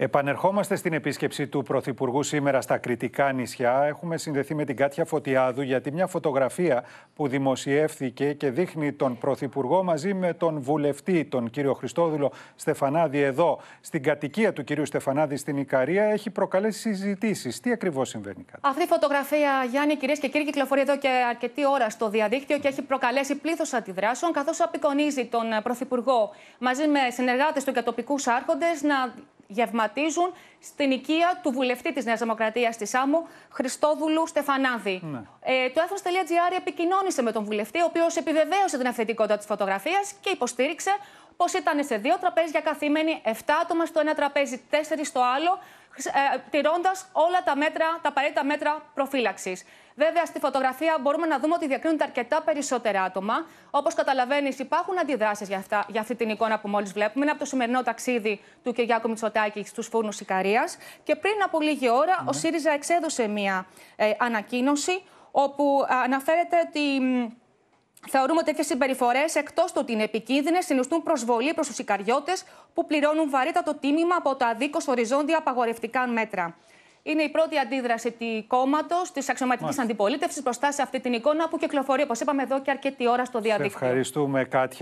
Επανερχόμαστε στην επίσκεψη του Πρωθυπουργού σήμερα στα Κρητικά νησιά. Έχουμε συνδεθεί με την Κάτια Φωτιάδου γιατί μια φωτογραφία που δημοσιεύθηκε και δείχνει τον Πρωθυπουργό μαζί με τον βουλευτή, τον κύριο Χριστόδουλο Στεφανάδη, εδώ στην κατοικία του κυρίου Στεφανάδη στην Ικαρία, έχει προκαλέσει συζητήσεις. Τι ακριβώς συμβαίνει Κάτια. Αυτή η φωτογραφία, Γιάννη, κυρίες και κύριοι, κυκλοφορεί εδώ και αρκετή ώρα στο διαδίκτυο και έχει προκαλέσει πλήθος αντιδράσεων, καθώς απεικονίζει τον Πρωθυπουργό μαζί με συνεργάτες του και τοπικούς άρχοντες να γευματίζουν στην οικία του βουλευτή της Νέας Δημοκρατίας της Σάμου, Χριστόδουλου Στεφανάδη. Ναι. Ε, το έθνο.gr επικοινώνησε με τον βουλευτή, ο οποίος επιβεβαίωσε την αυθεντικότητα της φωτογραφίας και υποστήριξε πως ήταν σε δύο τραπέζια καθήμενοι, 7 άτομα στο ένα τραπέζι, 4 στο άλλο, ε, ε, τηρώντας όλα τα μέτρα, τα απαραίτητα μέτρα προφύλαξης. Βέβαια, στη φωτογραφία μπορούμε να δούμε ότι διακρίνονται αρκετά περισσότερα άτομα. Όπως καταλαβαίνεις, υπάρχουν αντιδράσεις για, αυτά, για αυτή την εικόνα που μόλις βλέπουμε. Είναι από το σημερινό ταξίδι του Κυριάκου Μητσοτάκη στους φούρνους Ικαρία. Και πριν από λίγη ώρα, ο ναι. ΣΥΡΙΖΑ εξέδωσε μία ε, ανακοίνωση όπου ε, αναφέρεται ότι Θεωρούμε ότι τέτοιες συμπεριφορές, εκτός του ότι είναι επικίνδυνες, συνιστούν προσβολή προς τους οικαριώτε που πληρώνουν βαρύτατο τίμημα από τα δίκως οριζόντια απαγορευτικά μέτρα. Είναι η πρώτη αντίδραση του κόμματος, της αξιωματικής αντιπολίτευσης μπροστά σε αυτή την εικόνα που κυκλοφορεί, όπως είπαμε, εδώ και αρκετή ώρα στο διαδίκτυο. Σε ευχαριστούμε, Κάτια.